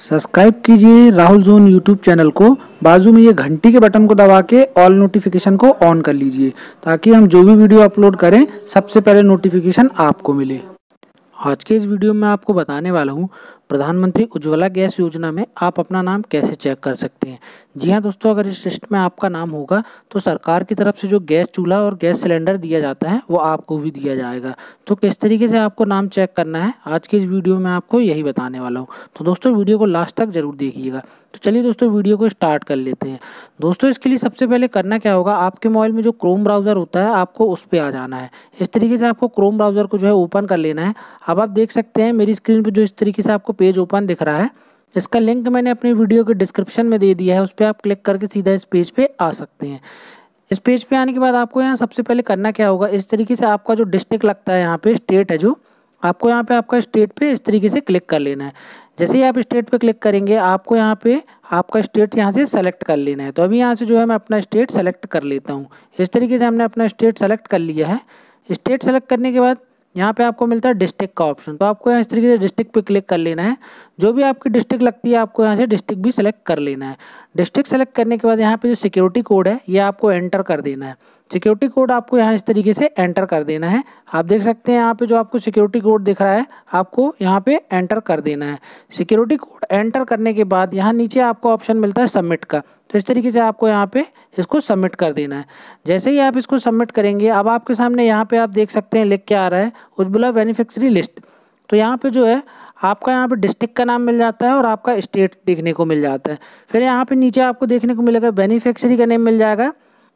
subscribe कीजिए Rahul zone YouTube channel को बाजू में ये घंटी के बटन को दबा के ऑल नोटिफिकेशन को ऑन कर लीजिए ताकि हम जो भी वीडियो अपलोड करें सबसे पहले नोटिफिकेशन आपको मिले आज के इस वीडियो में आपको बताने वाला हूँ प्रधानमंत्री उज्ज्वला गैस योजना में आप अपना नाम कैसे चेक कर सकते हैं जी हाँ दोस्तों अगर इस लिस्ट में आपका नाम होगा तो सरकार की तरफ से जो गैस चूल्हा और गैस सिलेंडर दिया जाता है वो आपको भी दिया जाएगा तो किस तरीके से आपको नाम चेक करना है आज की इस वीडियो में आपको यही बताने वाला हूँ तो दोस्तों वीडियो को लास्ट तक जरूर देखिएगा तो चलिए दोस्तों वीडियो को स्टार्ट कर लेते हैं दोस्तों इसके लिए सबसे पहले करना क्या होगा आपके मोबाइल में जो क्रोम ब्राउज़र होता है आपको उस पर आ जाना है इस तरीके से आपको क्रोम ब्राउज़र को जो है ओपन कर लेना है अब आप देख सकते हैं मेरी स्क्रीन पर जो इस तरीके से आपको पेज ओपन दिख रहा है इसका लिंक मैंने अपनी वीडियो के डिस्क्रिप्शन में दे दिया है उस पर आप क्लिक करके सीधा इस पेज पे आ सकते हैं इस पेज पे आने के बाद आपको यहाँ सबसे पहले करना क्या होगा इस तरीके से आपका जो डिस्ट्रिक्ट लगता है यहाँ पे स्टेट है जो आपको यहाँ पे आपका स्टेट पे इस तरीके से क्लिक कर लेना है जैसे ही आप स्टेट पे क्लिक करेंगे आपको यहाँ पे आपका स्टेट यहाँ से सेलेक्ट कर लेना है तो अभी यहाँ से जो है मैं अपना स्टेट सेलेक्ट कर लेता हूँ इस तरीके से हमने अपना स्टेट सेलेक्ट कर लिया है स्टेट सेलेक्ट करने के बाद यहाँ पे आपको मिलता है डिस्ट्रिक्ट का ऑप्शन तो आपको इस तरीके से डिस्ट्रिक्ट पे क्लिक कर लेना है जो भी आपकी डिस्ट्रिक्ट लगती है आपको यहाँ से डिस्ट्रिक्ट भी सेलेक्ट कर लेना है डिस्ट्रिक्ट सेलेक्ट करने के बाद यहाँ पे जो सिक्योरिटी कोड है ये आपको एंटर कर देना है सिक्योरिटी कोड आपको यहाँ इस तरीके से एंटर कर देना है आप देख सकते हैं यहाँ पे जो आपको सिक्योरिटी कोड दिख रहा है आपको यहाँ पे एंटर कर देना है सिक्योरिटी कोड एंटर करने के बाद यहाँ नीचे आपको ऑप्शन मिलता है सबमिट का तो इस तरीके से आपको यहाँ पे इसको सबमिट कर देना है जैसे ही आप इसको सबमिट करेंगे अब आपके सामने यहाँ पे आप देख सकते हैं लिख के आ रहा है उज्बुला बेनिफिक्सरी लिस्ट तो यहाँ पे जो है आपका यहाँ पे डिस्ट्रिक्ट का नाम मिल जाता है और आपका स्टेट देखने को मिल जाता है फिर यहाँ पे नीचे आपको देखने को मिलेगा बेनिफिक्शरी का नेम मिल जाएगा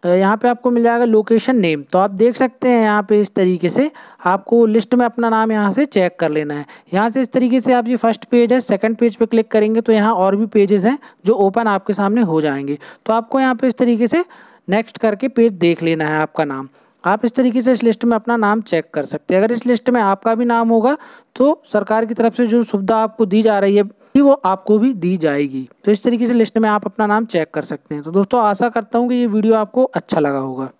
यहाँ पे आपको मिल जाएगा लोकेशन नेम तो आप देख सकते हैं यहाँ पे इस तरीके से आपको लिस्ट में अपना नाम यहाँ से चेक कर लेना है यहाँ से इस तरीके से आप ये फर्स्ट पेज है सेकंड पेज पे क्लिक करेंगे तो यहाँ और भी पेजेस हैं जो ओपन आपके सामने हो जाएंगे तो आपको यहाँ पे इस तरीके से नेक्स्ट करके पेज देख लेना है आपका नाम आप इस तरीके से इस लिस्ट में अपना नाम चेक कर सकते हैं अगर इस लिस्ट में आपका भी नाम होगा तो सरकार की तरफ से जो सुविधा आपको दी जा रही है कि वो आपको भी दी जाएगी तो इस तरीके से लिस्ट में आप अपना नाम चेक कर सकते हैं तो दोस्तों आशा करता हूँ कि ये वीडियो आपको अच्छा लगा होगा